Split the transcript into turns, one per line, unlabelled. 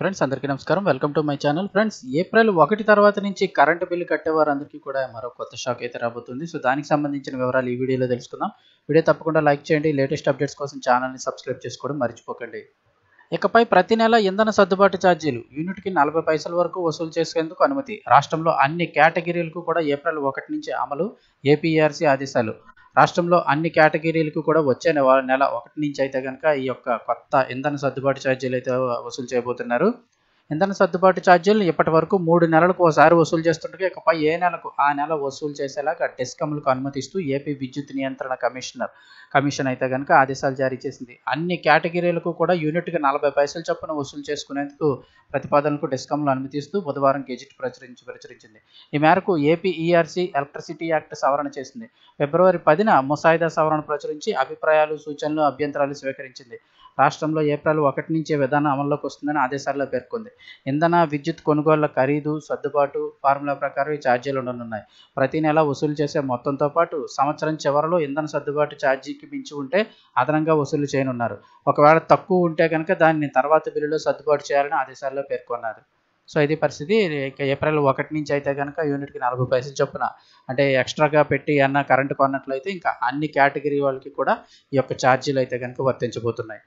friends అందరికీ నమస్కారం welcome to my channel friends April ఒకటి తర్వాత నుంచి కరెంట్ బిల్లు కట్టేవారందరికీ కూడా మరో కొత్త షాక్ అయితే రాబోతుంది సో దానికి సంబంధించిన వివరాలు ఈ వీడియోలో తెలుసుకుందాం వీడియో తప్పకుండా లైక్ చేయండి లేటెస్ట్ అప్డేట్స్ కోసం ఛానల్ని సబ్స్క్రైబ్ చేసుకోవడం మర్చిపోకండి ఇకపై ప్రతి నెల ఇంధన సర్దుబాటు ఛార్జీలు యూనిట్కి నలభై పైసల వరకు వసూలు చేసేందుకు అనుమతి రాష్ట్రంలో అన్ని కేటగిరీలకు కూడా ఏప్రిల్ ఒకటి నుంచి అమలు ఏపీఆర్సీ e ఆదేశాలు రాష్ట్రంలో అన్ని కేటగిరీలకు కూడా వచ్చే నెల ఒకటి నుంచి అయితే కనుక ఈ యొక్క కొత్త ఇంధన సర్దుబాటు ఛార్జీలు అయితే వసూలు చేయబోతున్నారు ఇంధన సర్దుబాటు ఛార్జీలు ఇప్పటి వరకు మూడు నెలలకు ఒకసారి వసూలు చేస్తుండగా ఇకపై ఏ నెలకు ఆ నెల వసూలు చేసేలాగా డిస్కమ్లకు అనుమతిస్తూ ఏపీ విద్యుత్ నియంత్రణ కమిషనర్ కమిషన్ అయితే కనుక ఆదేశాలు జారీ చేసింది అన్ని కేటగిరీలకు కూడా యూనిట్కి నలభై పైసలు చొప్పున వసూలు చేసుకునేందుకు ప్రతిపాదనలకు డిస్కమ్లు అనుమతిస్తూ బుధవారం గెజిట్
ప్రచురించి ప్రచురించింది
ఈ మేరకు ఏపీ ఈఆర్సీ ఎలక్ట్రిసిటీ యాక్ట్ సవరణ చేసింది ఫిబ్రవరి పదిన ముసాయిదా సవరణ
ప్రచురించి అభిప్రాయాలు
సూచనలు అభ్యంతరాలు స్వీకరించింది రాష్ట్రంలో ఏప్రిల్ ఒకటి నుంచి విధానం అమల్లోకి వస్తుందని ఆదేశాల్లో పేర్కొంది ఇంధన విద్యుత్ కొనుగోళ్ల ఖరీదు సర్దుబాటు ఫార్ములా ప్రకారం ఈ ఛార్జీలు ఉండనున్నాయి ప్రతి నెల వసూలు చేసే మొత్తంతో పాటు సంవత్సరం చివరిలో ఇంధన సర్దుబాటు ఛార్జీకి మించి ఉంటే అదనంగా వసూలు చేయనున్నారు ఒకవేళ తక్కువ ఉంటే కనుక దాన్ని తర్వాత బిల్లులో సర్దుబాటు చేయాలని ఆదేశాల్లో పేర్కొన్నారు సో ఇది పరిస్థితి ఏప్రిల్ ఒకటి నుంచి అయితే కనుక యూనిట్కి నలభై పైసలు చొప్పున అంటే ఎక్స్ట్రాగా పెట్టి అన్న కరెంటు కొన్నట్లయితే ఇంకా అన్ని కేటగిరీ వాళ్ళకి కూడా ఈ యొక్క ఛార్జీలు అయితే కనుక వర్తించబోతున్నాయి